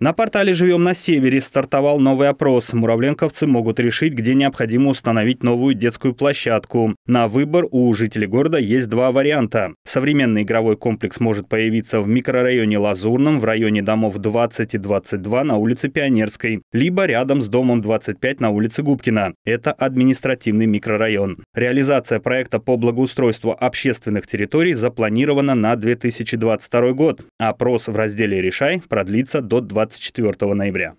На портале «Живем на севере» стартовал новый опрос. Муравленковцы могут решить, где необходимо установить новую детскую площадку. На выбор у жителей города есть два варианта. Современный игровой комплекс может появиться в микрорайоне Лазурном, в районе домов 20 и 22 на улице Пионерской, либо рядом с домом 25 на улице Губкина. Это административный микрорайон. Реализация проекта по благоустройству общественных территорий запланирована на 2022 год. Опрос в разделе «Решай» продлится до 20 24 ноября.